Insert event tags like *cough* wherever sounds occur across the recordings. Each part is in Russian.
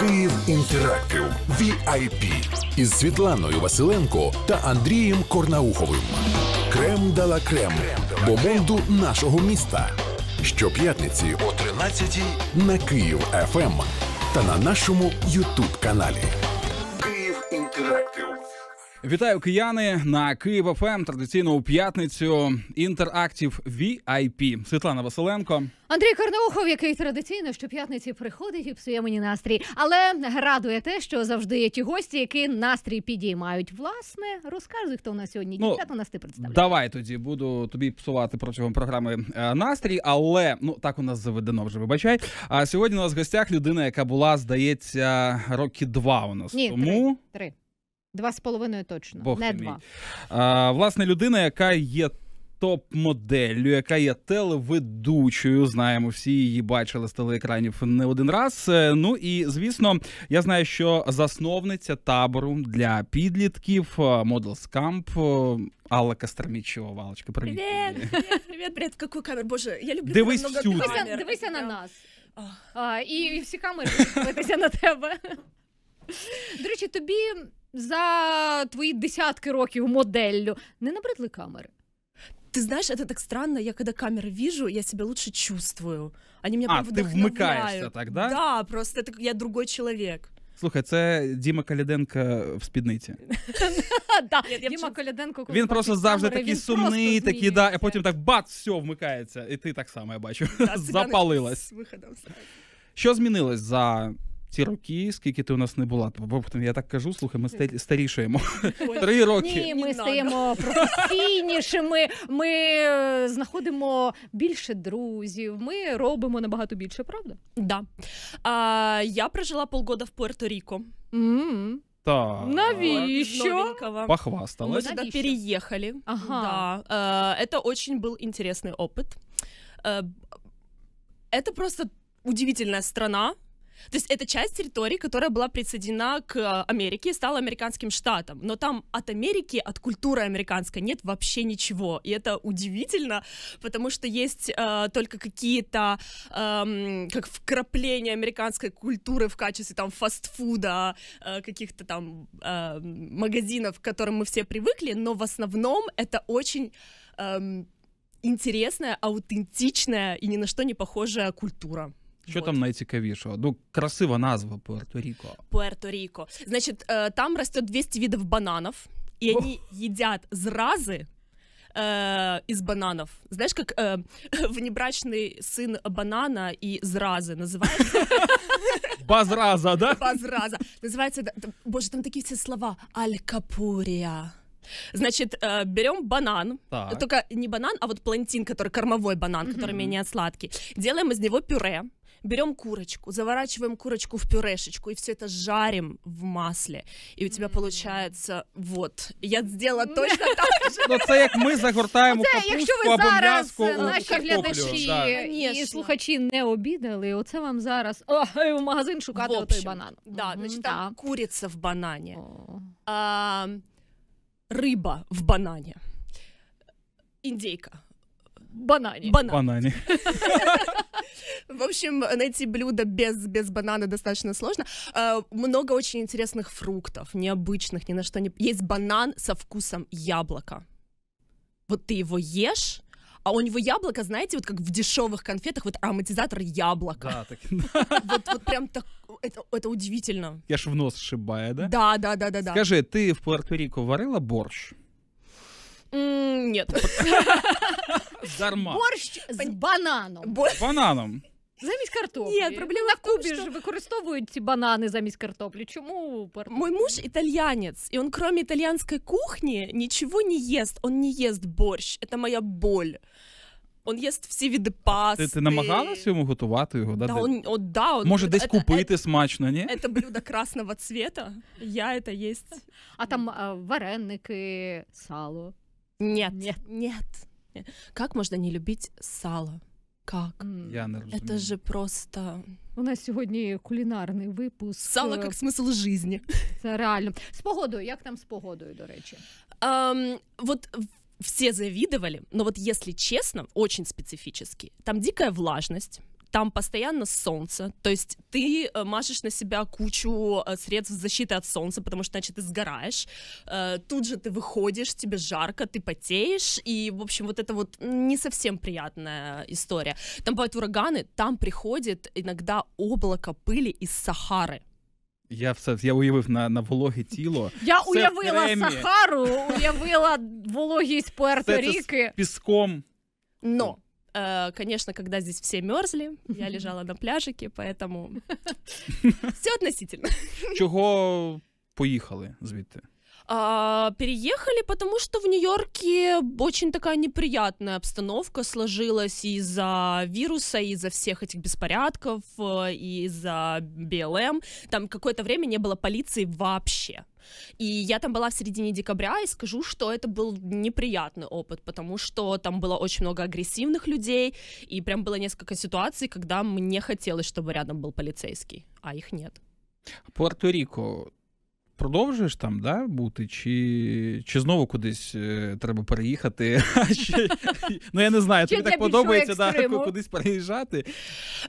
Київ інтерактив VIP із Світланою Василенко та Андрієм Корнауховим. Крем дала крем бо бомонду нашого міста. Щоп'ятниці о 13 на Київ ФМ ем та на нашому Ютуб каналі. Вітаю кияни на Київ ФМ. Ем, традиційно у п'ятницю інтерактів VIP. Світлана Василенко. Андрій Карнаухов, який традиційно щоп'ятниці приходить і псує мені настрій, але радує те, що завжди є ті гості, які настрій підіймають. Власне, розказуй, хто у нас сьогодні ну, дівчата нас ти представляєш. Давай тоді буду тобі псувати протягом програми е, настрій, але ну так у нас заведено вже. Вибачай. А сьогодні у нас в гостях людина, яка була, здається, роки два у нас Ні, тому. Три. три. Два з половиною точно. Бог не два. А, Власне, людина, яка є. Топ-моделлю, яка є телеведучою, знаємо, всі її бачили з телеекранів не один раз. Е, ну і звісно, я знаю, що засновниця табору для підлітків е, Models Camp е, Алла Костромічева. Валочка, привіт. Привіт, привіт, привіт, привіт. Какую камеру? Боже, я люблю Дивись всюди. Дивися, дивися на нас. А, і, і всі камери дивитися на тебе. До речі, тобі за твої десятки років моделлю не набридли камери? Ти знаєш, це так странно, я коли камери віжу, я себе лучше чувствую. Они меня а, прям ты вмыкаешься тогда? Да, просто это, я другой чоловік. Слухай, це Діма Каліденко в спідниці. *laughs* Діма Каліденко. Він просто завжди такий сумний, такий, да, а потім так бац, все, вмикається. І ти так само, я бачу. *laughs* Запалилась. Що змінилось за ці роки, скільки ти у нас не була, бо я так кажу, слухай, ми старішаємо. Три роки. Ні, ми стаємо професійнішими, ми е, знаходимо більше друзів, ми робимо набагато більше, правда? Да. А, Я прожила полгода в Пуерто-Ріко. Так. Навіщо? Похвасталась. Мы туда переехали. Ага. Да. Е, это очень был интересный опыт. Е, это просто удивительная страна, То есть это часть территории, которая была присоединена к э, Америке и стала американским штатом. Но там от Америки, от культуры американской нет вообще ничего. И это удивительно, потому что есть э, только какие-то э, как вкрапления американской культуры в качестве там фастфуда, э, каких-то там э, магазинов, к которым мы все привыкли, но в основном это очень... Э, интересная, аутентичная и ни на что не похожая культура. Що вот. там найцікавішого? Ну, красива назва Пуэрто-Рико. Пуэрто-Рико. Значит, э, там растет 200 видов бананов, и Ох. они едят зразы, э, из бананов. Знаешь, как э, *laughs* внебрачный сын банана и зразы называется? *laughs* Базраза, да? Базраза. Называется, боже, там такие все слова. Алькапурия. Значит, э, берем банан, так. только не банан, а вот плантин, который кормовой банан, который менее сладкий. Делаем из него пюре берем курочку, заворачиваем курочку в пюрешечку и все это жарим в масле. и у тебя получается вот. Я сделала ну, точно так же. Ну, це як ми загортаємо Це, якщо капустку ви або зараз м'язку у наші картоплю. глядачі Да. не обідали, оце вам зараз в магазин шукати В общем, отой банан. Да, Мгм, значит, там курица в банане. рыба в банане, индейка банане. Банан. Банане. В общем, найти блюдо без, без банана достаточно сложно. А, много очень интересных фруктов, необычных, ни на что не... Есть банан со вкусом яблока. Вот ты его ешь, а у него яблоко, знаете, вот как в дешевых конфетах, вот ароматизатор яблока. Да, так. *laughs* Вот, вот прям так, это, это удивительно. Я ж в нос шибая, да? Да, да, да, да, да. Скажи, ты в Пуэрто-Рико варила борщ? Нет. *laughs* Дарма. Борщ з бананом. З бананом. Замість картоплі. Ні, проблема в Кубі ж використовують ці банани замість картоплі. Чому? Мой муж итальянец, і он кроме итальянской кухні, нічого не ест. Он не ест борщ. Це моя боль. Он їсть всі види пасти. Ти, ти намагалась йому готувати його? Да, да, он, о, да, он, Може, десь купити это, е, смачно, ні? Це блюдо красного цвета. Я це їсть. А там а, е, вареники, сало. Нет. Нет. Нет. кухне. Как можно не любить сало? Как? Я не розумію. Это же просто У нас сьогодні кулінарний випуск. сало Е, як смысл жизни. Це реально. З погодою, як там з погодою, до речі? Ам, вот все завидовали, но вот если честно, очень специфически. Там дикая влажность, там постоянно солнце, то есть ты э, мажешь на себя кучу э, средств защиты от солнца, потому что, значит, ты сгораешь, э, тут же ты выходишь, тебе жарко, ты потеешь, и, в общем, вот это вот не совсем приятная история. Там бывают ураганы, там приходит иногда облако пыли из Сахары. Я все я уявив на, на вологе тіло. *laughs* Я все уявила Сахару, уявила вологість Пуерто-Ріки. Піском. Но Э, конечно, когда здесь все мерзли, я лежала на пляжике, поэтому *laughs* все относительно. Чего поехали, звідти? А, переехали, потому что в Нью-Йорке очень такая неприятная обстановка сложилась из-за вируса, из-за всех этих беспорядков, э, из-за БЛМ. Там какое-то время не было полиции вообще. И я там была в середине декабря и скажу, что это был неприятный опыт, потому что там было очень много агрессивных людей, и прям было несколько ситуаций, когда мне хотелось, чтобы рядом был полицейский, а их нет. Пуэрто-Рико продовжуєш там да, бути, чи чи знову кудись е, треба переїхати? *laughs* Ну я не знаю, тобі так подобається да, кудись переїжджати.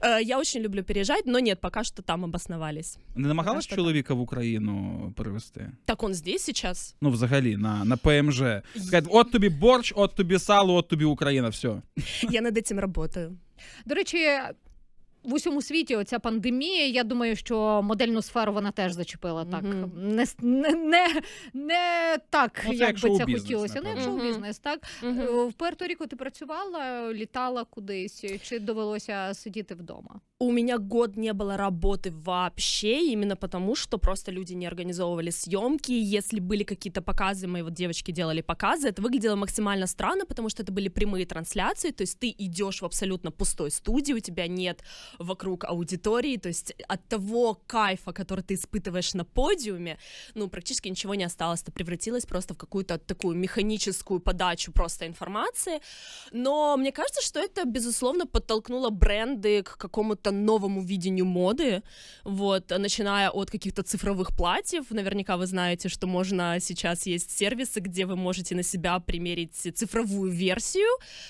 Е, я дуже люблю переїжджати, але ні, поки що там обосновались. Не намагалась чоловіка в Україну перевезти? Так він здесь зараз. Ну, взагалі, на на ПМЖ. От тобі борщ, от тобі сало, от тобі Україна, все. Я над цим працюю. До речі, в усьому світі оця пандемія. Я думаю, що модельну сферу вона теж зачепила так. Не не, не, не так, ну, як би це хотілося. Ну, якщо у бізнес, так е, в Пуерто Ріко ти працювала, літала кудись, чи довелося сидіти вдома? У меня год не было работы вообще, именно потому, что просто люди не организовывали съемки. Если были какие-то показы, мои вот девочки делали показы, это выглядело максимально странно, потому что это были прямые трансляции, то есть ты идешь в абсолютно пустой студии, у тебя нет вокруг аудитории, то есть от того кайфа, который ты испытываешь на подиуме, ну, практически ничего не осталось, это превратилось просто в какую-то такую механическую подачу просто информации, но мне кажется, что это, безусловно, подтолкнуло бренды к какому-то новому видению моды, вот, начиная от каких-то цифровых платьев, наверняка вы знаете, что можно сейчас есть сервисы, где вы можете на себя примерить цифровую версію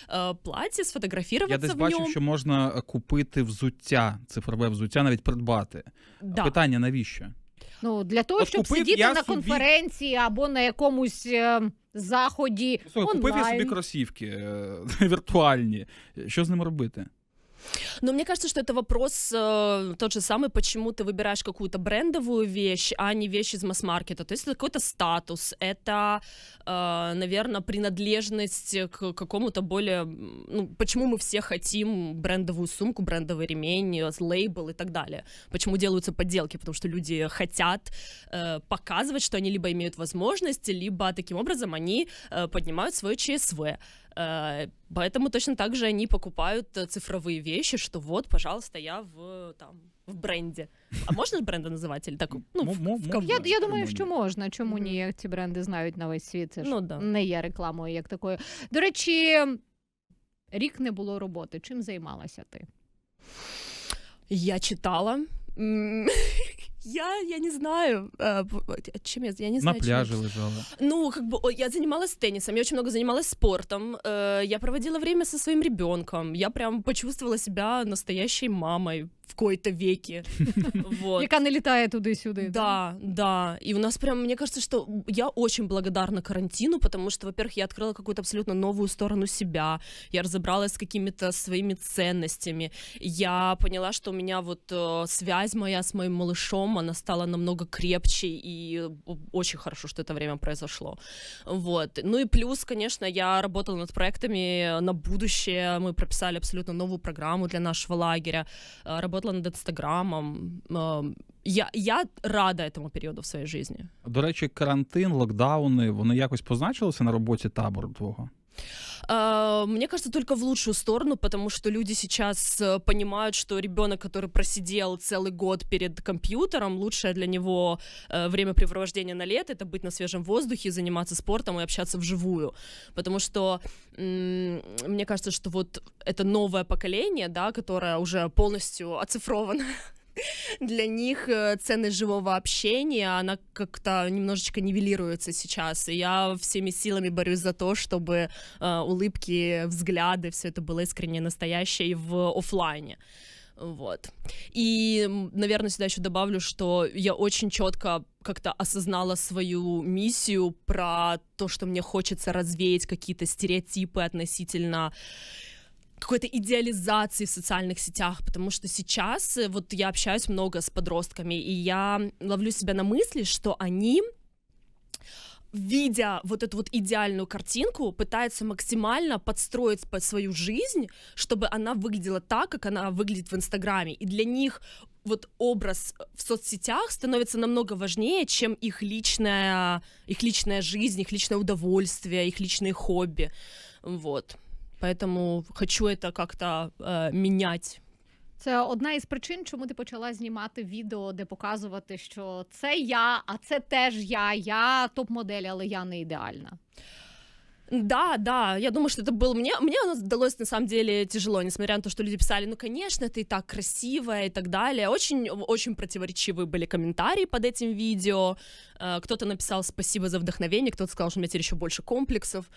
е, э, платі, сфотографуватися Я десь в бачив, ньому. що можна э, в зу. взуття, цифрове взуття, навіть придбати. Да. Питання навіщо? Ну для того, От щоб купив сидіти на собі- конференції або на якомусь е, заході. Слухай, онлайн. купив я собі кросівки е, *laughs* віртуальні. Що з ними робити? Но мне кажется, что это вопрос э, тот же самый, почему ты выбираешь какую-то брендовую вещь, а не вещь из масс-маркета. То есть это какой-то статус, это, э, наверное, принадлежность к какому-то более... Ну, почему мы все хотим брендовую сумку, брендовый ремень, э, лейбл и так далее. Почему делаются подделки? Потому что люди хотят э, показывать, что они либо имеют возможности, либо таким образом они э, поднимают свое ЧСВ. Э, поэтому точно так же они покупают э, цифровые вещи, пишет, что вот, пожалуйста, я в там в бренді. А можна бренди називати? Так, ну, в, в Я я думаю, що можна. Чому ні? Як Ці бренди знають на весь світ. Це ж ну, да. не є рекламою як такою. До речі, рік не було роботи. Чим займалася ти? Я читала. *laughs* Я, я не знаю, э, чем я, я не знаю. На пляже чем... лежала. Ну, как бы я занималась теннисом, я очень много занималась спортом, э, я проводила время со своим ребенком, я прям почувствовала себя настоящей мамой, в кои-то веки. *laughs* Вот. Яка не літає туди-сюди. Да, да. И у нас прям, мне кажется, что я очень благодарна карантину, потому что, во-первых, я открыла какую-то абсолютно новую сторону себя, я разобралась с какими-то своими ценностями, я поняла, что у меня вот э, связь моя с моим малышом, она стала намного крепче, и э, очень хорошо, что это время произошло. Вот. Ну и плюс, конечно, я работала над проектами на будущее, мы прописали абсолютно новую программу для нашего лагеря, э, работала работала над інстаграмом. Я я рада этому періоду в своїй житті. До речі, карантин, локдауни вони якось позначилися на роботі табору твого? А, мне кажется, только в лучшую сторону, потому что люди сейчас э, понимают, что ребенок, который просидел целый год перед компьютером, лучшее для него э, время препровождения на лето — это быть на свежем воздухе, заниматься спортом и общаться вживую. Потому что мне кажется, что вот это новое поколение, да, которое уже полностью оцифровано *laughs* для них э, ценность живого общения, она как-то немножечко нивелируется сейчас. И я всеми силами борюсь за то, чтобы э, улыбки, взгляды, все это было искренне настоящее и в офлайне. Вот. И, наверное, сюда еще добавлю, что я очень четко как-то осознала свою миссию про то, что мне хочется развеять какие-то стереотипы относительно какой-то идеализации в социальных сетях, потому что сейчас э, вот я общаюсь много с подростками, и я ловлю себя на мысли, что они видя вот эту вот идеальную картинку, пытаются максимально подстроить под свою жизнь, чтобы она выглядела так, как она выглядит в Инстаграме. И для них вот образ э, в соцсетях становится намного важнее, чем их личная, их личная жизнь, их личное удовольствие, их личные хобби. Вот. поэтому хочу это как-то э, менять. Це одна із причин, чому ти почала знімати відео, де показувати, що це я, а це теж я. Я топ-модель, але я не ідеальна. Да, да, я думаю, что это было мне. Мне оно удалось на самом деле тяжело, несмотря на то, что люди писали, ну, конечно, ты так красивая и так далее. Очень, очень противоречивые были комментарии под этим видео. Э, кто-то написал спасибо за вдохновение, кто-то сказал, что у меня теперь еще больше комплексов.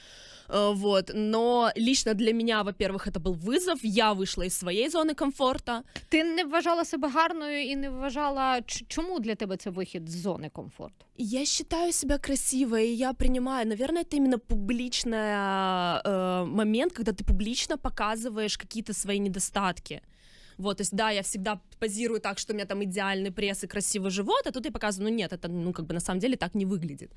Э, вот. Но лично для меня, во-первых, это был вызов. Я вышла из своей зоны комфорта. Ты не вважала себя гарною и не вважала, ч- для тебя это выход из зоны комфорта? Я считаю себя красивой, и я принимаю, наверное, это именно публичный э, момент, когда ты публично показываешь какие-то свои недостатки. Вот, то есть, да, я всегда позирую так, что у меня там идеальный пресс и красивый живот, а тут я показываю, ну нет, это, ну, как бы на самом деле так не выглядит.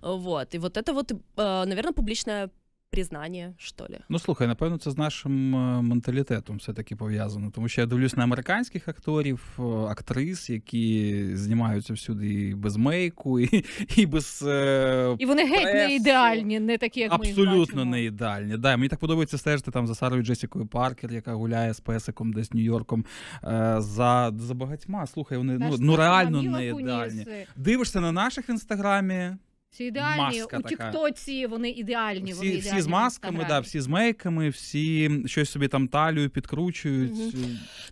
Вот, и вот это вот, э, наверное, публичная признання, що ли. Ну слухай, напевно, це з нашим е, менталітетом все-таки пов'язано. Тому що я дивлюсь на американських акторів, е, актрис, які знімаються всюди і без мейку, і і без е, і вони геть не ідеальні, не такі, як абсолютно ми не ідеальні. Да, мені так подобається стежити там за Сарою Джесікою Паркер, яка гуляє з песиком, десь Нью-Йорком. Е, за за багатьма. Слухай, вони Та ну, ну реально не ідеальні. Е. Дивишся на наших інстаграмі. Всі ідеальні Маска у така. Тіктоці вони ідеальні. Всі, вони ідеальні з масками, да, всі з мейками, всі щось собі там талию підкручивают. Угу.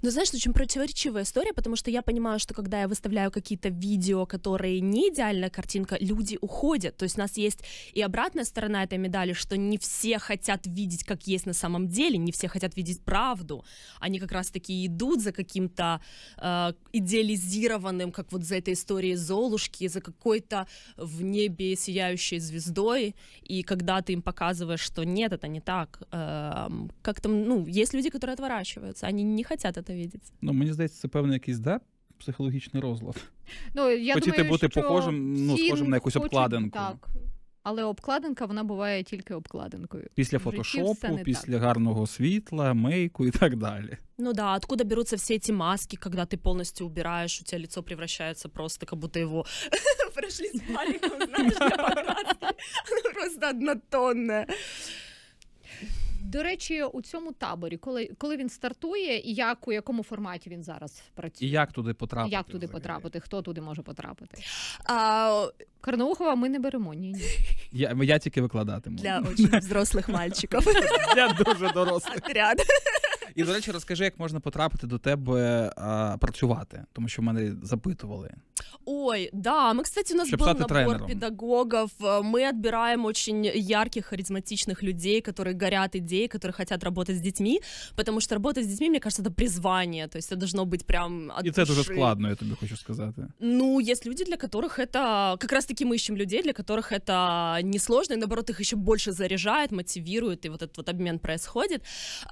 Ну, знаешь, очень противоречивая история, потому что я понимаю, что когда я выставляю какие-то видео, которые не идеальная картинка, люди уходят. То есть у нас есть и обратная сторона этой медали, что не все хотят видеть, как есть на самом деле, не все хотят видеть правду. Они как раз-таки идут за каким-то э, идеализированным, как вот за этой историей Золушки, за какой-то в небе своей сияющей звездой, и когда ты им показываешь, что нет, это не так, э, как там, ну, есть люди, которые отворачиваются, они не хотят это видеть. Ну, мне, здається, це певний якийсь, да, психологічний розлад. Ну, я Хотіти думаю, бути що похожим, ну, всім схожим на якусь хочуть- обкладинку. Так, але обкладинка вона буває тільки обкладинкою. Після фотошопу, після так. гарного світла, мейку і так далі. Ну да, откуда беруться всі ці маски, коли ти повністю убираєш у тебя лицо превращается просто, как будто его *laughs* прошли с паликом, знаешь, *laughs* просто однотонное. До речі, у цьому таборі, коли коли він стартує, і як у якому форматі він зараз працює, І як туди потрапити? Як туди взагалі? потрапити? Хто туди може потрапити? А, Карнаухова ми не беремо. Ні, ні. Я я тільки викладатиму для очі *laughs* взрослих мальчиків. Для дуже дорослих. Отряд. І, до речі, розкажи, як можна потрапити до тебе а, працювати, тому що в мене запитували. Ой, да. Мы, кстати, у нас Чтобы был набор тренером. педагогов. Мы отбираем очень ярких, харизматичных людей, которые горят идеей, которые хотят работать с детьми, потому что работать с детьми, мне кажется, это призвание, то есть это должно быть прям от И это уже складно, я тебе хочу сказать. Ну, есть люди, для которых это... Как раз-таки мы ищем людей, для которых это несложно, и наоборот, их еще больше заряжает, мотивирует, и вот этот вот обмен происходит.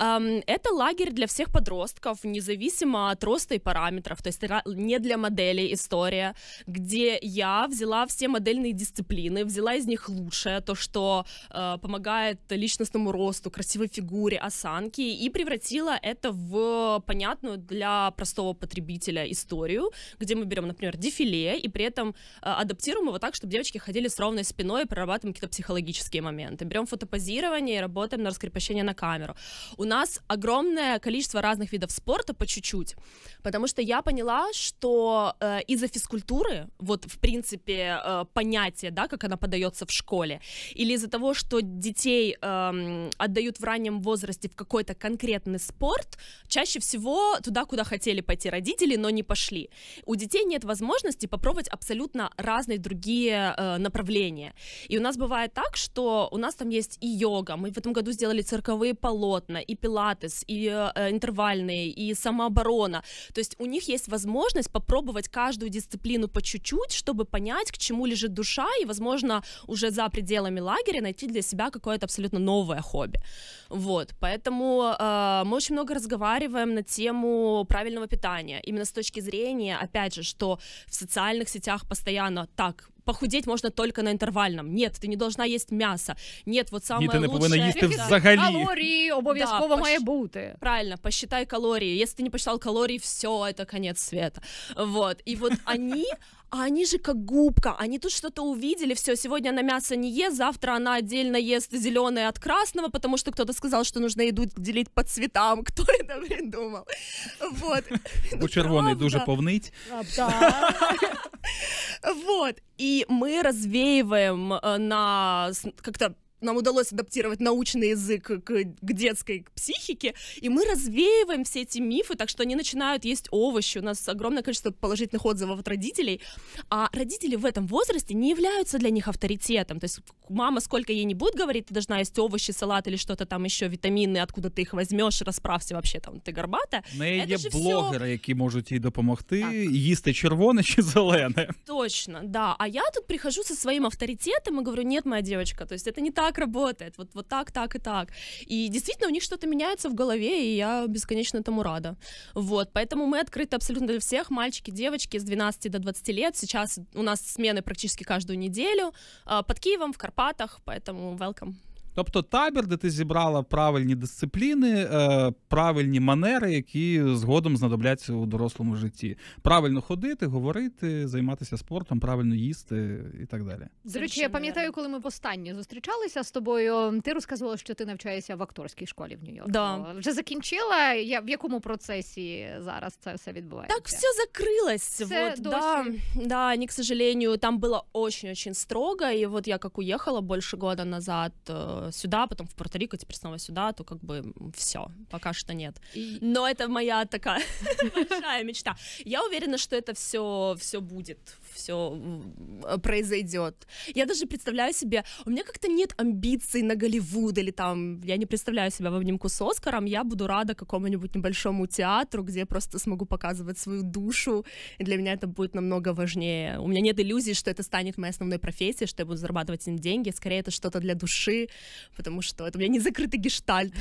Эм, это лагерь лагерь для всех подростков, независимо от роста и параметров, то есть не для моделей история, где я взяла все модельные дисциплины, взяла из них лучшее, то, что э, помогает личностному росту, красивой фигуре, осанке, и превратила это в понятную для простого потребителя историю, где мы берем, например, дефиле, и при этом э, адаптируем его так, чтобы девочки ходили с ровной спиной и прорабатываем какие-то психологические моменты. Берем фотопозирование и работаем на раскрепощение на камеру. У нас огромное огромное количество разных видов спорта по чуть-чуть, потому что я поняла, что э, из-за физкультуры, вот в принципе э, понятие, да, как она подается в школе, или из-за того, что детей э, отдают в раннем возрасте в какой-то конкретный спорт, чаще всего туда, куда хотели пойти родители, но не пошли. У детей нет возможности попробовать абсолютно разные другие э, направления. И у нас бывает так, что у нас там есть и йога, мы в этом году сделали цирковые полотна, и пилатес, и Э, э, интервальные, и самооборона. То есть у них есть возможность попробовать каждую дисциплину по чуть-чуть, чтобы понять, к чему лежит душа, и, возможно, уже за пределами лагеря найти для себя какое-то абсолютно новое хобби. Вот, поэтому э, мы очень много разговариваем на тему правильного питания, именно с точки зрения, опять же, что в социальных сетях постоянно так похудеть можно только на інтервальном. Нет, ты не должна есть м'ясо. Нет, вот самое э, *laughs* обов'язково Да, має пощ- бути. Правильно, посчитай калории. Если ты не посчитал калорий, все, это конец света. Вот. И вот они, а они же как губка, они тут что-то увидели, все, сегодня она мясо не ест, завтра она отдельно ест зеленое от красного, потому что кто-то сказал, что нужно еду делить по цветам, *laughs* кто это придумал, вот. У червоний дуже повнить. А, *laughs* вот, и мы развеиваем э, на как-то нам удалось адаптировать научный язык к, к детской психике, и мы развеиваем все эти мифы, так что они начинают есть овощи. У нас огромное количество положительных отзывов от родителей, а родители в этом возрасте не являются для них авторитетом. То есть мама сколько ей не будет говорить, ты должна есть овощи, салат или что-то там еще, витамины, откуда ты их возьмешь, расправься вообще там, ты горбата. Не Это є же блогери, все... які можуть їй допомогти, так. їсти червоне чи зелене. Точно, да. А я тут прихожу со своим авторитетом и говорю, нет, моя девочка, то есть это не та так работает, вот, вот так, так и так. И действительно у них что-то меняется в голове, и я бесконечно этому рада. Вот, поэтому мы открыты абсолютно для всех, мальчики, девочки с 12 до 20 лет. Сейчас у нас смены практически каждую неделю а, под Киевом, в Карпатах, поэтому welcome. Тобто табір, де ти зібрала правильні дисципліни, е, правильні манери, які згодом знадобляться у дорослому житті. Правильно ходити, говорити, займатися спортом, правильно їсти і так далі. До речі, я пам'ятаю, коли ми востаннє зустрічалися з тобою. Ти розказувала, що ти навчаєшся в акторській школі в Нью-Йорку. Да. Вже закінчила. Я в якому процесі зараз це все відбувається? Так, все закрылось. Все вот, да, да, они, к сожалению, там было очень-очень строго. И вот я как уехала больше года назад. Э, Э, сюда, а потом в Пуэрто-Рико, теперь снова сюда, а то как бы все, пока что нет. Но это моя такая *laughs* *laughs* большая мечта. Я уверена, что это все, все будет все э, произойдет. Я даже представляю себе, у меня как-то нет амбиций на Голливуд или там, я не представляю себя в обнимку с Оскаром, я буду рада какому-нибудь небольшому театру, где я просто смогу показывать свою душу, и для меня это будет намного важнее. У меня нет иллюзий, что это станет моей основной профессией, что я буду зарабатывать им деньги, скорее это что-то для души, потому что это у меня не закрытый гештальт.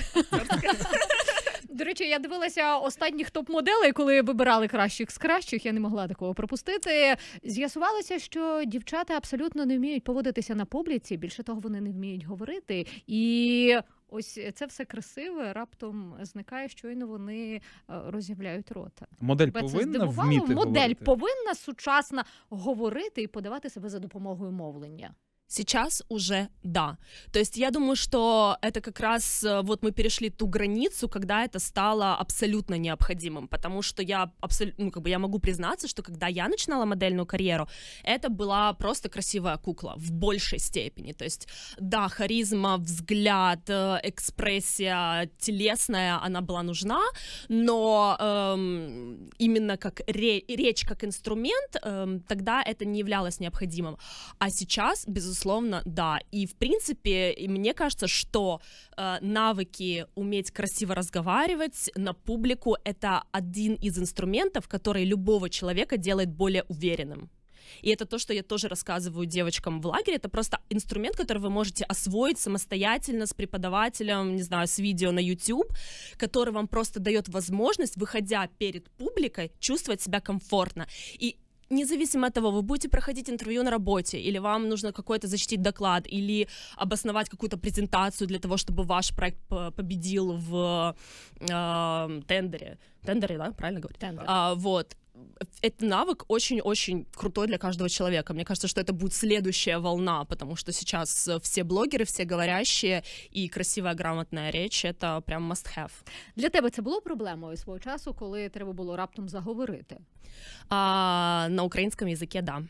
До речі, я дивилася останніх топ-моделей, коли вибирали кращих з кращих. Я не могла такого пропустити. З'ясувалося, що дівчата абсолютно не вміють поводитися на публіці. Більше того, вони не вміють говорити і. Ось це все красиве, раптом зникає, щойно вони е, роз'являють рота. Модель Тебе повинна вміти Модель говорити. повинна сучасна говорити і подавати себе за допомогою мовлення. Сейчас уже да. То есть я думаю, что это как раз э, вот мы перешли ту границу, когда это стало абсолютно необходимым, потому что я абсолютно, ну как бы я могу признаться, что когда я начинала модельную карьеру, это была просто красивая кукла в большей степени. То есть да, харизма, взгляд, э, экспрессия телесная, она была нужна, но эм, именно как ре- речь как инструмент эм, тогда это не являлось необходимым, а сейчас безусловно безусловно, да. И, в принципе, и мне кажется, что э, навыки уметь красиво разговаривать на публику — это один из инструментов, который любого человека делает более уверенным. И это то, что я тоже рассказываю девочкам в лагере. Это просто инструмент, который вы можете освоить самостоятельно с преподавателем, не знаю, с видео на YouTube, который вам просто дает возможность, выходя перед публикой, чувствовать себя комфортно. И независимо от того, вы будете проходить интервью на работе, или вам нужно какой-то защитить доклад, или обосновать какую-то презентацию для того, чтобы ваш проект победил в э, тендере. Тендере, да, правильно говорю? Тендер. А, вот это навык очень-очень крутой для каждого человека. Мне кажется, что это будет следующая волна, потому что сейчас э, все блогеры, все говорящие, и красивая грамотная речь — это прям must-have. Для тебе це було проблемою свого часу, коли треба было раптом заговорить А, на украинском языке, да.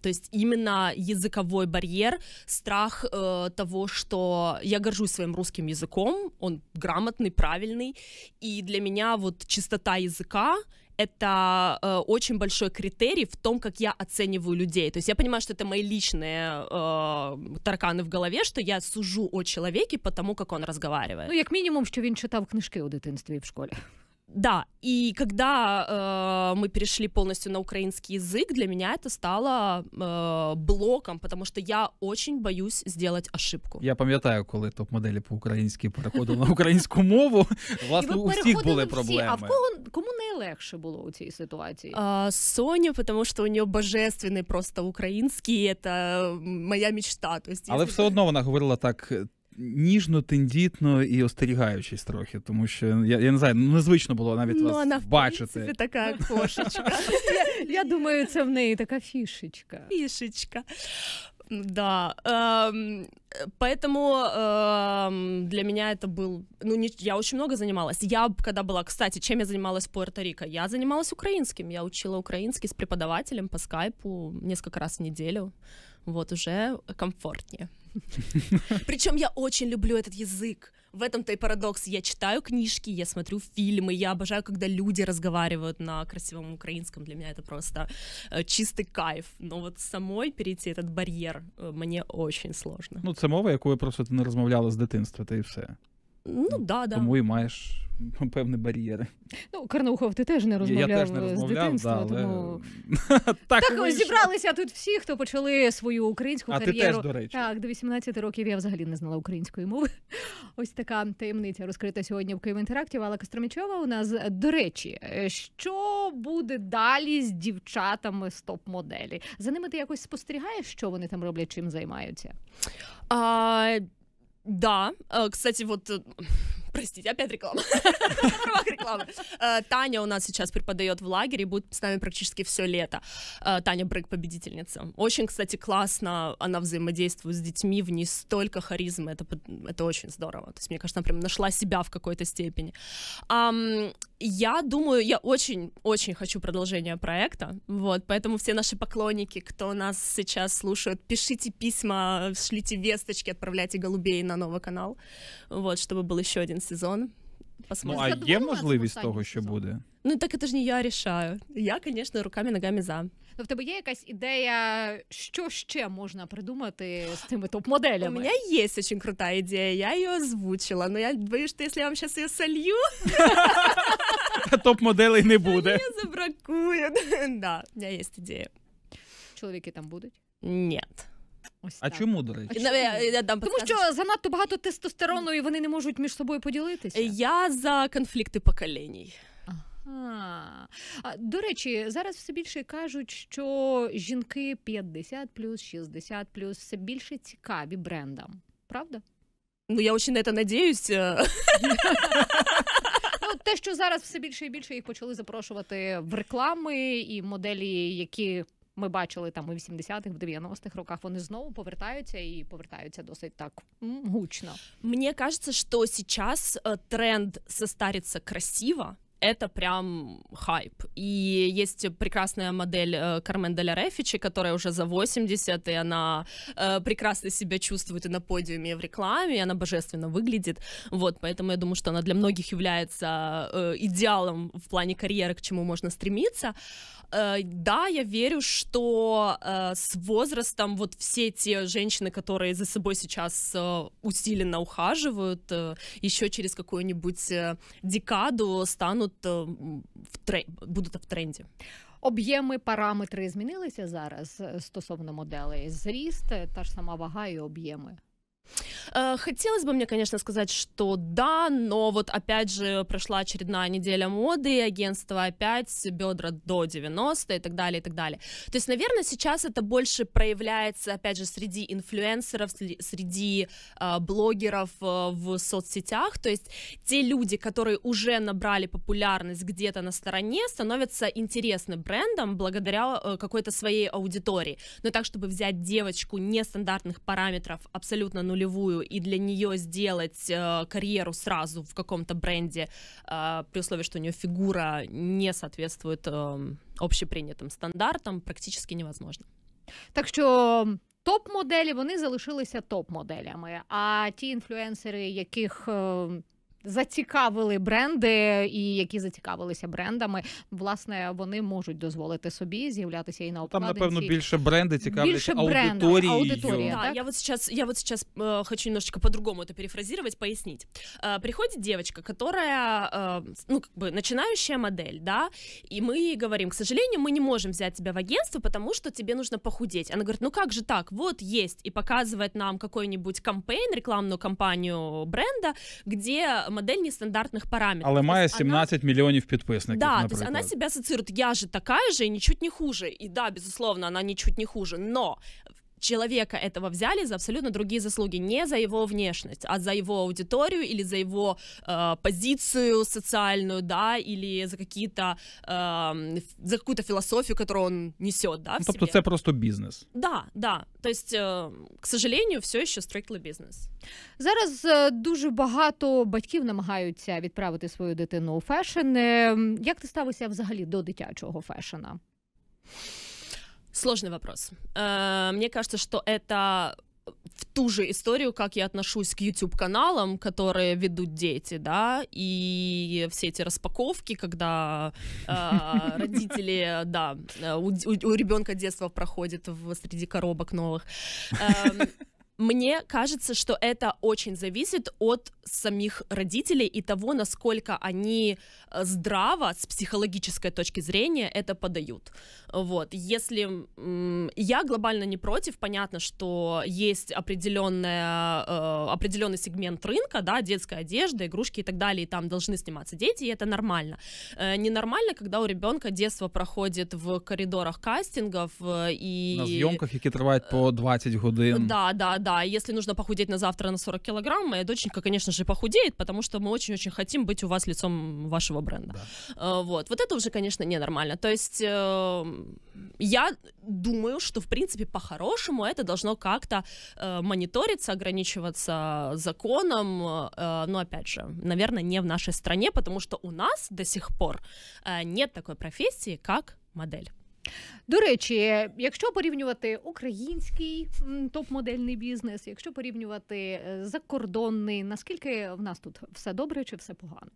То есть именно языковой барьер, страх э, того, что я горжусь своим русским языком, он грамотный, правильный, и для меня вот чистота языка это э, очень большой критерий в том, как я оцениваю людей. То есть я понимаю, что это мои личные э, таракани в голове, что я сужу о человеке по тому, как он разговаривает. Ну як мінімум, что він читав книжки у дитинстві в школе. Да, и когда э, мы перешли полностью на украинский язык, для меня это стало э, блоком, потому что я очень боюсь сделать ошибку. Я пам'ятаю, коли топ-моделі по-українськи переходили на українську мову. *laughs* Власне, у всіх були проблеми. А в кого кому найлегше було у цій ситуації? А, Соня, тому що у нього божественний просто український, це моя мечта. То есть, Але все одно вона говорила так ніжно, тендітно і остерігаючись трохи, тому що я я не знаю, ну, незвично було навіть ну, вас вона, а бачити. Це така *laughs* кошечка. Я, я думаю, це в неї така фішечка. Фішечка. Да. Эм, поэтому эм, для меня это был... Ну, не, я очень много занималась. Я, когда была... Кстати, чем я занималась в Пуэрто-Рико? Я занималась украинским. Я учила украинский с преподавателем по скайпу несколько раз в неделю. Вот уже комфортнее. Причем я очень люблю этот язык. В этом-то и парадокс. Я читаю книжки, я смотрю фильмы, я обожаю, когда люди разговаривают на красивом украинском. Для меня это просто э, чистый кайф. Но вот самой перейти этот бар'єр э, мне очень сложно. Ну, це мова, я просто ти не розмовляла з дитинства, та й все. Ну да, да. Тому і маєш. Певні бар'єри. Ну, Карнаухов, ти теж не розмовляв, я теж не розмовляв е, з дитинства. Да, але... тому... *laughs* Так, так зібралися тут всі, хто почали свою українську а кар'єру. Ти теж, до речі. Так, до 18 років я взагалі не знала української мови. *laughs* Ось така таємниця розкрита сьогодні в Київінтерактів. Алла Костромічова у нас е, до речі, е, що буде далі з дівчатами з топ-моделі? За ними ти якось спостерігаєш, що вони там роблять, чим займаються? А, Да, э, кстати, вот э, Простите, опять реклама. *laughs* реклама. Э, Таня у нас сейчас преподает в лагере и будет с нами практически все лето. Э, Таня Брык, победительница. Очень, кстати, классно она взаимодействует с детьми, в ней столько харизмы, это, это очень здорово. То есть, мне кажется, она прям нашла себя в какой-то степени. я думаю, я очень-очень хочу продолжения проекта, вот, поэтому все наши поклонники, кто нас сейчас слушает, пишите письма, шлите весточки, отправляйте голубей на новый канал, вот, чтобы был еще один сезон. Ну, Посмотрим. Ну, а є можливість того, що буде? Ну так це ж не я рішаю. Я, звісно, руками ногами за. Ну, в тебе є якась ідея, що ще можна придумати з цими топ-моделями? У мене є дуже крута ідея, я її озвучила, але я боюсь, що якщо я вам зараз її солью... *laughs* Топ-моделей не буде. Її забракує. *laughs* Да, у мене є ідея. Чоловіки там будуть? Ні. Ось а так. чому до речі? Ну, я, я дам Тому що занадто багато тестостерону і вони не можуть між собою поділитися. Я за конфлікти поколінь. А, до речі, зараз все більше кажуть, що жінки 50 плюс, 60 плюс все більше цікаві брендам. Правда? Ну я очень на це надіюся. Ну, те, що зараз все більше і більше їх почали запрошувати в реклами і моделі, які ми бачили там у 80-х, в 90-х роках, вони знову повертаються і повертаються досить так гучно. Мне кажется, что сейчас э, тренд состариться красиво, это прям хайп. И есть прекрасная модель э, Кармен Деля Рефичи, которая уже за 80, и она э, прекрасно себя чувствует и на подиуме, и в рекламе, и она божественно выглядит. Вот, поэтому я думаю, что она для многих является э, идеалом в плане карьеры, к чему можно стремиться. Э, да, я верю, что э, с возрастом вот все те женщины, которые за собой сейчас э, усиленно ухаживают, э, еще через какую-нибудь э, декаду станут э, в трен... будуть в тренді. Об'єми, параметри змінилися зараз стосовно моделей. Зріст, та ж сама вага і об'єми. Э, хотелось бы мне, конечно, сказать, что да, но вот опять же прошла очередная неделя моды, и агентство опять бедра до 90 и так далее, и так далее. То есть, наверное, сейчас это больше проявляется, опять же, среди инфлюенсеров, среди э, блогеров э, в соцсетях. То есть те люди, которые уже набрали популярность где-то на стороне, становятся интересны брендом благодаря э, какой-то своей аудитории. Но так, чтобы взять девочку нестандартных параметров абсолютно нулевых, нулевую и для нее сделать э, карьеру сразу в каком-то бренде, э, при условии, что у нее фигура не соответствует э, общеприйнятим стандартам, практически невозможно. Так что топ-моделі вони залишилися топ-моделями. А ті інфлюенсери, яких зацікавили бренди, і які зацікавилися брендами, власне, вони можуть дозволити собі з'являтися і на обкладинці. Там, напевно, більше бренди цікавляться аудиторією. аудитория. Да, так? я вот сейчас, я вот сейчас э, хочу немножечко по-другому это перефразировать, пояснить. Э, приходит девочка, которая, э, ну, как бы начинающая модель, да, и мы ей говорим, к сожалению, мы не можем взять тебя в агентство, потому что тебе нужно похудеть. Она говорит, ну как же так, вот есть, и показывает нам какой-нибудь кампейн, рекламную кампанию бренда, где модель нестандартних параметров. Але має 17 вона... мільйонів підписників. Да, наприклад. то есть она себя ассоциирует, я же такая же и ничуть не хуже. И да, безусловно, она ничуть не хуже, но человека этого взяли за абсолютно другие заслуги, не за его внешность, а за его аудиторию или за его э, позицию социальную, да, или за какие-то э, за какую-то философию, которую он несет, да. В ну, тобто себе. це просто бізнес. Да, да. Тобто, э, к сожалению, все ще strictly бізнес. Зараз е, дуже багато батьків намагаються відправити свою дитину у фешн. Ем, як ти ставишся взагалі до дитячого фешена? Сложный вопрос. Э, мне кажется, что это в ту же историю, как я отношусь к YouTube-каналам, которые ведут дети, да, и все эти распаковки, когда э, *laughs* родители, да, э, у, у, у ребенка детство проходит в, среди коробок новых. Э, мне кажется, что это очень зависит от самих родителей и того, насколько они э, здраво с психологической точки зрения это подают. Вот. Если я глобально не против, понятно, что есть определенная, э, определенный сегмент рынка, да, детская одежда, игрушки и так далее, и там должны сниматься дети, и это нормально. Э, ненормально, когда у ребенка детство проходит в коридорах кастингов и... На съемках, які тривають по 20 годин. Да, да, да, если нужно похудеть на завтра на 40 килограмм, моя доченька, конечно же, похудеет, потому что мы очень-очень хотим быть у вас лицом вашего бренда. Да. Э, вот, вот это уже, конечно, ненормально. То есть э, я думаю, что, в принципе, по-хорошему это должно как-то э, мониториться, ограничиваться законом, но, опять же, наверное, не в нашей стране, потому что у нас до сих пор нет такой профессии, как модель. До речі, якщо порівнювати український топ-модельний бізнес, якщо порівнювати е, закордонний, наскільки в нас тут все добре чи все погано?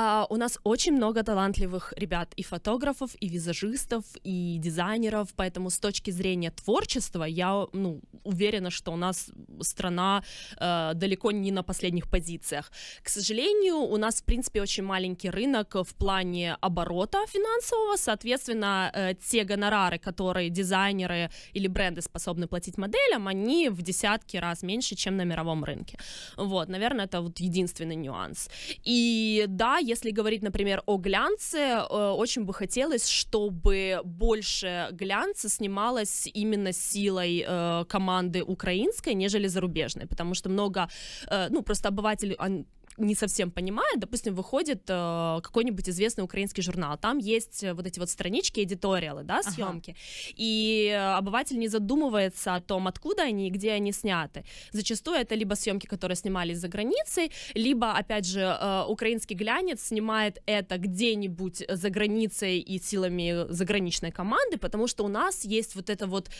А, у нас очень много талантливых ребят, и фотографов, и визажистов, и дизайнеров, поэтому с точки зрения творчества я ну, уверена, что у нас страна э, далеко не на последних позициях. К сожалению, у нас, в принципе, очень маленький рынок в плане оборота финансового, соответственно, э, те гонорары, которые дизайнеры или бренды способны платить моделям, они в десятки раз меньше, чем на мировом рынке. Вот, наверное, это вот единственный нюанс. И да, если говорить, например, о глянце, э, очень бы хотелось, чтобы больше глянца снималось именно силой э, команды украинской, нежели зарубежной, потому что много, э, ну, просто обыватель, он не совсем понимает, допустим, выходит э, какой-нибудь известный украинский журнал, там есть э, вот эти вот странички, эдиториалы, да, съемки, ага. и э, обыватель не задумывается о том, откуда они и где они сняты. Зачастую это либо съемки, которые снимались за границей, либо, опять же, э, украинский глянец снимает это где-нибудь за границей и силами заграничной команды, потому что у нас есть вот это вот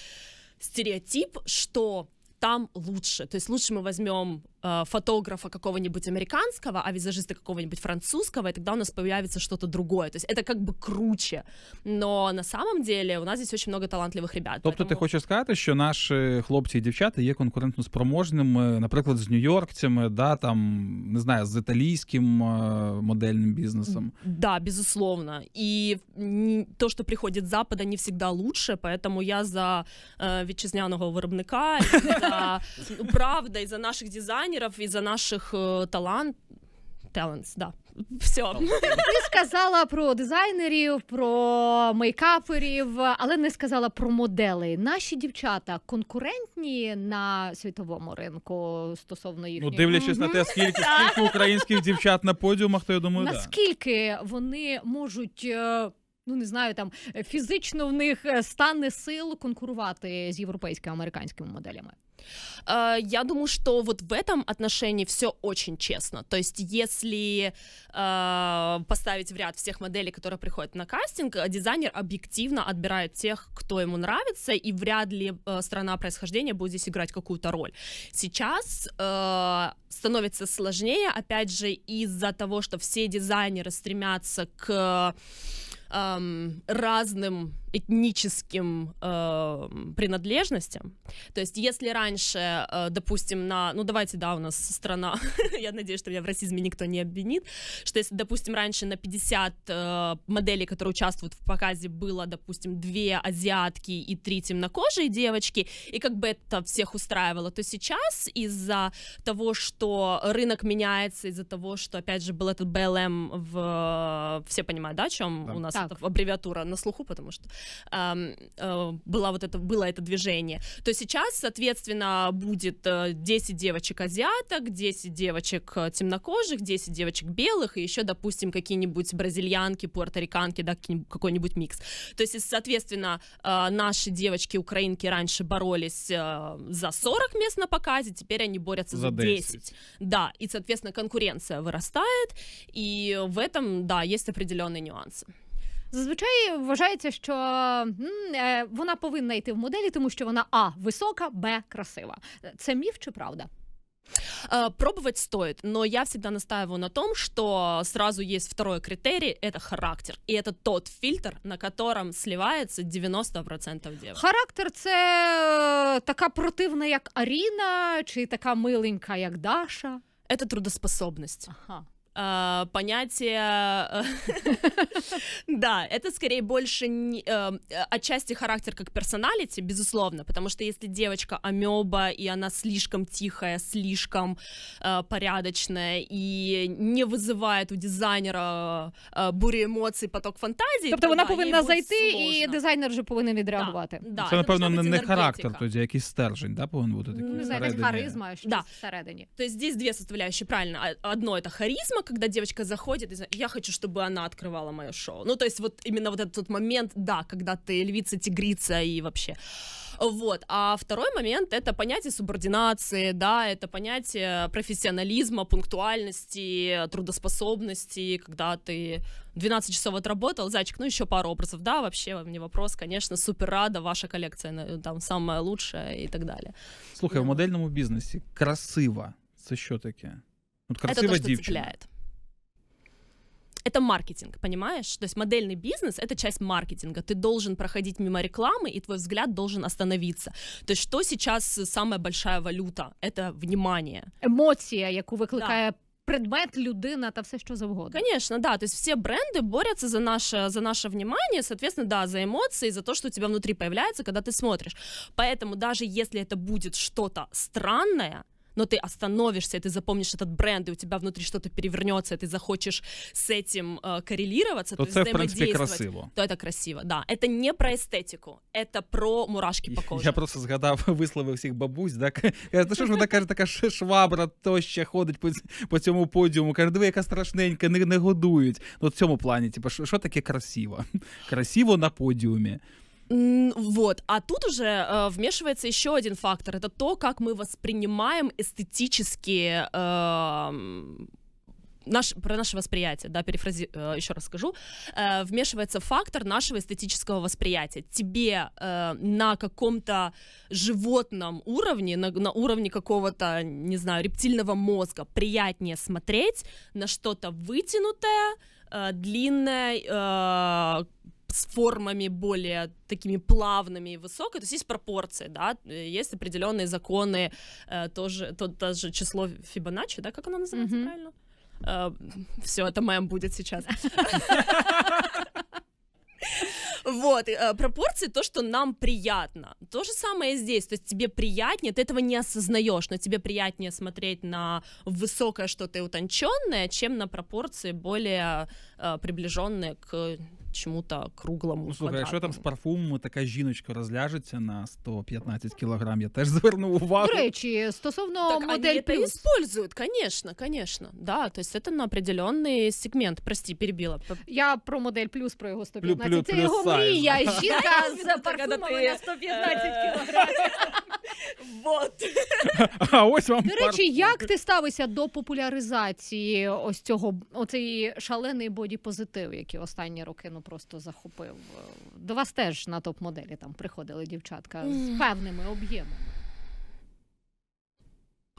стереотип, что там лучше. То есть лучше мы возьмем Э, фотографа какого-нибудь американского, а визажиста какого-нибудь французского, и тогда у нас появится что-то другое. То есть это как бы круче. Но на самом деле у нас здесь очень много талантливых ребят. Тобто поэтому... ти хочеш сказати, що наші хлопці і дівчата є конкурентно спроможними, наприклад, з нью-йоркцями, да, там, не знаю, з італійським модельним бизнесом. Да, безусловно. И то, что приходит с Запада, не всегда лучше, поэтому я за э, вітчизняного виробника, за *laughs* ну, правда, и за наших дизайнеров дизайнеров, из-за наших э, талант, talents, да. Все. Ти сказала про дизайнерів, про мейкаперів, але не сказала про моделей. Наші дівчата конкурентні на світовому ринку стосовно їхнього. Ну, дивлячись на те, скільки скільки українських дівчат на подіумах, то я думаю, да. наскільки вони можуть. Е, ну, не знаю, там фізично в них е, стане сил конкурувати з європейськими американськими моделями. Э, я думаю, что вот в этом отношении все очень честно. То есть, если э, поставить в ряд всех моделей, которые приходят на кастинг, э, дизайнер объективно отбирает тех, кто ему нравится, и вряд ли страна происхождения будет здесь играть какую-то роль. Сейчас становится сложнее, опять же, из-за того, что все дизайнеры стремятся к эм, разным этническим э, принадлежностям. То есть, если раньше, э, допустим, на, ну давайте, да, у нас страна, *laughs* я надеюсь, что меня в расизме никто не обвинит, что если, допустим, раньше на 50 э, моделей, которые участвуют в показе, было, допустим, две азиатки и три темнокожие девочки, и как бы это всех устраивало, то сейчас из-за того, что рынок меняется, из-за того, что, опять же, был этот БЛМ, в... Все понимают, да, о чем да. у нас так. эта аббревиатура на слуху, потому что э, э, была вот это, было это движение, то сейчас, соответственно, будет 10 э, девочек азиаток, 10 девочек э, темнокожих, 10 девочек белых и еще, допустим, какие-нибудь бразильянки, пуэрториканки, да, какой-нибудь микс. То есть, соответственно, э, наши девочки-украинки раньше боролись за 40 мест на показе, теперь они борются за, за 10. 10. Да, и, соответственно, конкуренция вырастает, и в этом, да, есть определенные нюансы. Зазвичай вважається, що е, вона повинна йти в моделі, тому що вона а висока, б красива. Це міф чи правда? Е, пробовать стоит, но я всегда настаиваю на том, что сразу есть второй критерий — это характер. И это тот фильтр, на котором сливается 90% девушек. Характер — це е, така противна, як Аріна, чи така миленька, як Даша? Это трудоспособность. Ага. А, понятие... *laughs* Да, это скорее больше э, отчасти характер как персоналити, безусловно, потому что если девочка амеба, и она слишком тихая, слишком э, порядочная, и не вызывает у дизайнера э, бурі эмоций поток фантазії... Тобто вона повинна зайти, и дизайнер вже повинен відреагувати. Це, напевно, не характер тоді, якийсь стержень, да, повинен бути такий? Ну, харизма, а щось всередині. Тобто здесь дві составляющие, правильно. А, одно — это харизма, когда девочка заходит, я хочу, чтобы она открывала мое шоу. Ну, то есть вот именно вот этот момент, да, когда ты львица, тигрица и вообще. Вот. А второй момент — это понятие субординации, да, это понятие профессионализма, пунктуальности, трудоспособности, когда ты 12 часов отработал, зайчик, ну, еще пару образов, да, вообще, мне вопрос, конечно, супер рада, ваша коллекция э, там самая лучшая и так далее. Слухай, да. в модельном бизнесе красиво, це що таке? От красива это то, дівчина. Цепляет это маркетинг, понимаешь? То есть модельный бизнес — это часть маркетинга. Ты должен проходить мимо рекламы, и твой взгляд должен остановиться. То есть что сейчас самая большая валюта? Это внимание. Емоція, яку викликає да. Предмет, людина та все що завгодно. Конечно, да. То есть все бренды борются за наше, за наше внимание, соответственно, да, за эмоции, за то, что у тебя внутри появляется, когда ты смотришь. Поэтому даже если это будет что-то странное, но ты остановишься, ты запомнишь этот бренд, и у тебя внутри что-то перевернется, и ты захочешь с этим э, коррелироваться, то, то есть, в красиво. То это красиво, да. Это не про эстетику, это про мурашки по коже. Я просто згадав *laughs* вислови всіх бабусь, да, кажуть, що ж вона каже, така швабра тоща ходить по, по цьому подіуму, каже, диви, яка страшненька, не, не годують. Ну, в цьому плані, типу, що таке красиво? *laughs* Красиво на подіумі. Вот, а тут уже э, вмешивается еще один фактор. Это то, как мы воспринимаем эстетические э, наш, про наше восприятие, да, перефрази, э, еще раз скажу, э, вмешивается фактор нашего эстетического восприятия. Тебе э, на каком-то животном уровне, на, на уровне какого-то, не знаю, рептильного мозга приятнее смотреть на что-то вытянутое, э, длинное, э, с формами более такими плавными и высокой, то есть есть пропорции, да, э, есть определенные законы, э, тоже, то, же число Фибоначчи, да, как оно называется mm-hmm. правильно? Э, все, это моем будет сейчас. Вот, пропорции то, что нам приятно. То же самое здесь. То есть тебе приятнее, ты этого не осознаешь, но тебе приятнее смотреть на высокое что-то утонченное, чем на пропорции более приближенные к чему-то круглому. Ну, Слухай, якщо а там з парфумом така жіночка розляжеться на 115 кілограм, я теж *laughs* зверну увагу. До речі, стосовно так, модель плюс. это используют, конечно, конечно. Да, то есть это на определенный сегмент. Прости, перебила. Я про модель плюс, про його 115. Плю, плю, Це плюс його мрія. Жінка з парфумами на 115 *laughs* кілограмів. Вот. *laughs* А ось вам До речі, як ти ставишся до популяризації ось цього оцей шалений боді-позитив, який останні роки ну просто захопив? До вас теж на топ-моделі там приходили дівчатка з певними об'ємами.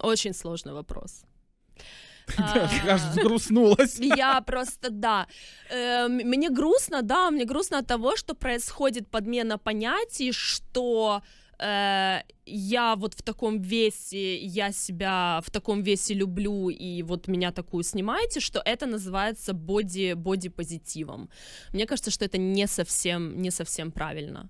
Очень сложний вопрос. *laughs* Аж сгрустнулась. *laughs* Я просто, да. Мне грустно, да, мне грустно от того, что происходит подмена понятий, что э, я вот в таком весе, я себя в таком весе люблю, и вот меня такую снимаете, что это называется боди, боди позитивом. Мне кажется, что это не совсем, не совсем правильно.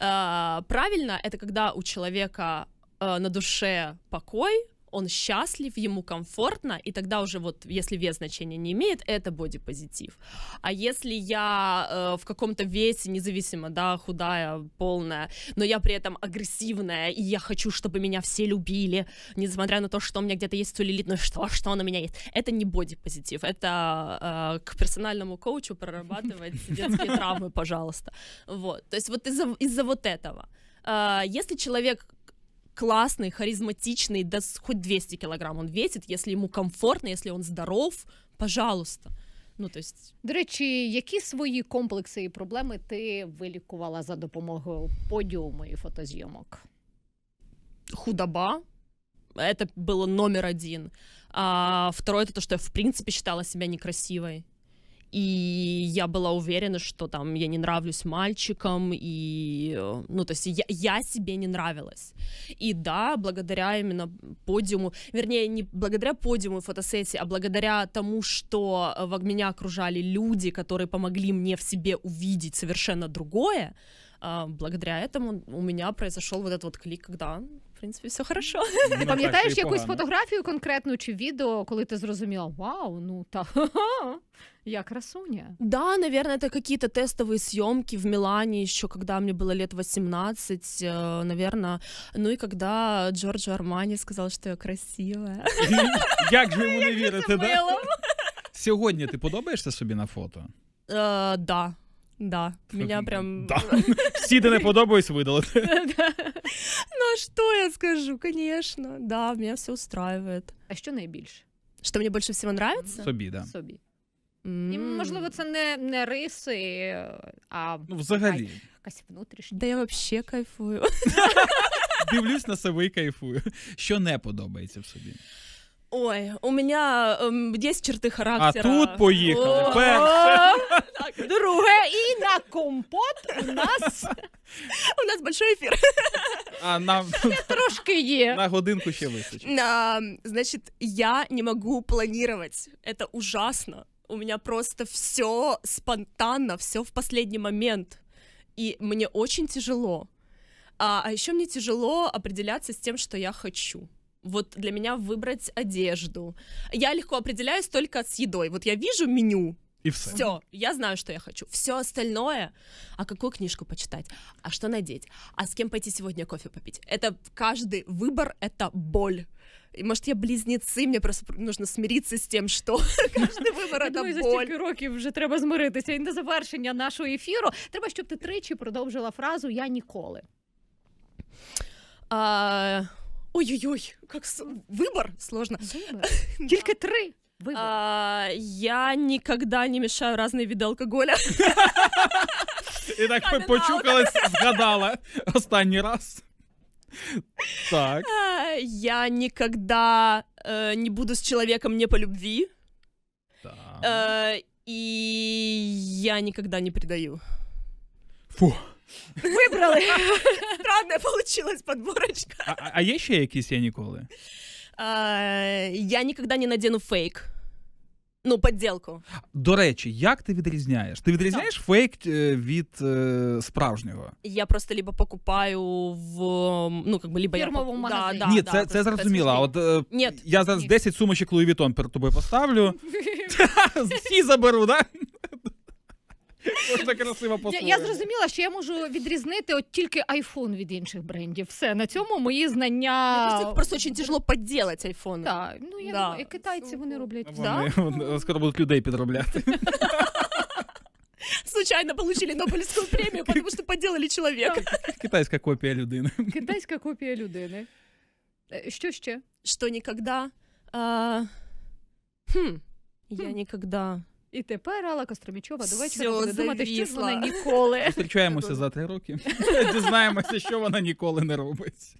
Э, правильно это когда у человека э, на душе покой, он счастлив, ему комфортно, и тогда уже вот, если вес значения не имеет, это бодипозитив. А если я э, в каком-то весе, независимо, да, худая, полная, но я при этом агрессивная, и я хочу, чтобы меня все любили, несмотря на то, что у меня где-то есть целлюлит, ну что, что на меня есть, это не бодипозитив, это э, к персональному коучу прорабатывать *laughs* детские травмы, пожалуйста. Вот, то есть вот из-за вот этого. Э, если человек классный, харизматичный, да хоть 200 килограмм он весит, если ему комфортно, если он здоров, пожалуйста. Ну, то есть... До речі, які свої комплекси і проблеми ти вилікувала за допомогою подіуму і фотозйомок? Худоба. Это было номер один. А второе, это то, что я, в принципе, считала себя некрасивой. и я была уверена, что там я не нравлюсь мальчикам, и, э, ну, то есть я, я себе не нравилась. И да, благодаря именно подиуму, вернее, не благодаря подиуму и фотосессии, а благодаря тому, что э, меня окружали люди, которые помогли мне в себе увидеть совершенно другое, э, благодаря этому у меня произошел вот этот вот клик, когда в принципі, все хорошо. Ну, ти пам'ятаєш якусь погано. фотографію конкретну чи відео, коли ти зрозуміла, вау, ну та *laughs* Я красуня. Да, наверное, это какие-то тестовые съемки в Милане еще, когда мне было лет 18, э, наверное. Ну и когда Джорджо Армани сказал, что я красивая. Как *laughs* же ему не верить, да? Сегодня ты подобаешься себе на фото? Да. Да, меня прям... Да. Всі ти не подобаюсь видалити. *laughs* Ну, что а я скажу, конечно. Да, меня все устраивает. А что найбільше? Что мне больше всего нравится? Соби, да. Соби. Mm. можливо, це не не риси, а ну, взагалі. якась внутрішня. Да я взагалі кайфую. *laughs* Дивлюсь на себе і кайфую. Що не подобається в собі. Ой, у мене ем, є черти черты характера. А тут поїхали. друге, і на компот у нас *laughs* у нас большой ефір. А нам трошки є. На годинку ще вистачить. Значить, я не могу планувати це ужасно. у меня просто все спонтанно, все в последний момент. И мне очень тяжело. А, а еще мне тяжело определяться с тем, что я хочу. Вот для меня выбрать одежду. Я легко определяюсь только с едой. Вот я вижу меню, и все. Все, я знаю, что я хочу. Все остальное, а какую книжку почитать, а что надеть, а с кем пойти сегодня кофе попить. Это каждый выбор, это боль. Может, я близнецы? Мне просто нужно смириться с смиритися з тим, що кожен вибор — це за стільки років вже треба змиритися. І а на завершення нашого ефіру треба, щоб ти тричі продовжила фразу Я ніколи. А... Ой-ой-ой, как выбор сложно. Выбор. *laughs* три. Выбор. А, я никогда не мешаю разные виды алкоголя. *laughs* И так почукалась, згадала *laughs* останній раз. *laughs* Так. А, я никогда э, не буду с человеком не по любви. Да. Э, и я никогда не предаю. Фу. Вибрали. *laughs* Странная получилась подборочка. А, а, а есть еще какие якісь я никогда не надену фейк. Ну, подділку. До речі, як ти відрізняєш? Ти відрізняєш так. фейк е, від е, справжнього? Я просто либо покупаю в ну, как бы, либо фірмовому я... магазині. Да, да, Ні, да, це це зрозуміло. От, е, Нет. Я зараз 10 сумочок Louis Vuitton перед тобою поставлю. *laughs* *laughs* Всі заберу, так? Кожна красива по Я зрозуміла, що я можу відрізнити от тільки айфон від інших брендів. Все на цьому мої знання. Просто просто дуже тяжело підділити айфони. Так, ну я да. думаю, і китайці вони ну, роблять Вони, да? скоро будуть людей підробляти. *laughs* Случайно получили Нобелівську премію, тому що поділили чоловіка. Китайська копія людини. Китайська копія людини. Що э, ще? Що ніколи. А, хм. Я хм. ніколи. І тепер Алла Костромічова до вечора буде думати, що ж вона ніколи. Зустрічаємося за три роки. *laughs* Дізнаємося, що вона ніколи не робить.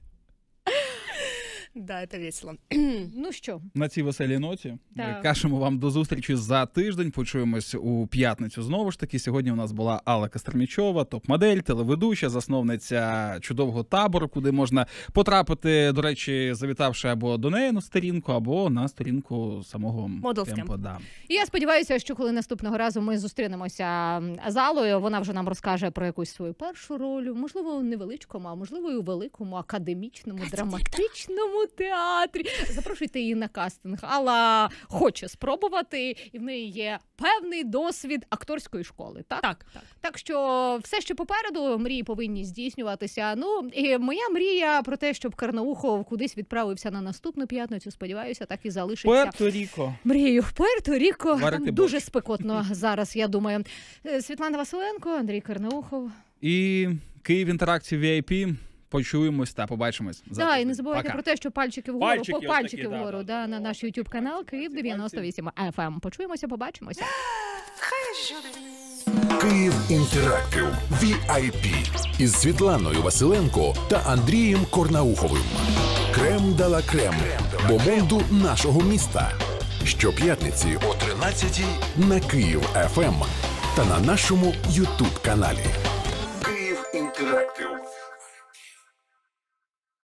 Да, це весело. *clears throat* Ну що на цій веселій ноті да. кажемо вам до зустрічі за тиждень. Почуємось у п'ятницю. Знову ж таки, сьогодні у нас була Алла Кастермічова, топ-модель, телеведуча, засновниця чудового табору, куди можна потрапити. До речі, завітавши або до неї на сторінку, або на сторінку самого Темпо, да. І Я сподіваюся, що коли наступного разу ми зустрінемося з Аллою, вона вже нам розкаже про якусь свою першу роль, можливо, невеличкому, а можливо, і у великому академічному, драматичному малому театрі. Запрошуйте її на кастинг. Алла хоче спробувати, і в неї є певний досвід акторської школи. Так, так, так. так що все, що попереду, мрії повинні здійснюватися. Ну і моя мрія про те, щоб Карнаухов кудись відправився на наступну п'ятницю. Сподіваюся, так і залишиться. Пуерто-Ріко. Мрію Пуерто-Ріко. Там дуже спекотно зараз. Я думаю, е, Світлана Василенко, Андрій Карнаухов і Київ інтерактів VIP почуємось та побачимось. Да, і не забувайте про те, що пальчики вгору пальчики, по пальчики такі, вгору да, да, да, на наш YouTube канал Київ 98 FM. Ем. Почуємося, побачимося. Київ інтерактив VIP із Світланою Василенко та Андрієм Корнауховим. Крем дала крем бо мовду нашого міста. Щоп'ятниці о 13 на Київ ФМ ем та на нашому Ютуб каналі. Київ інтерактив.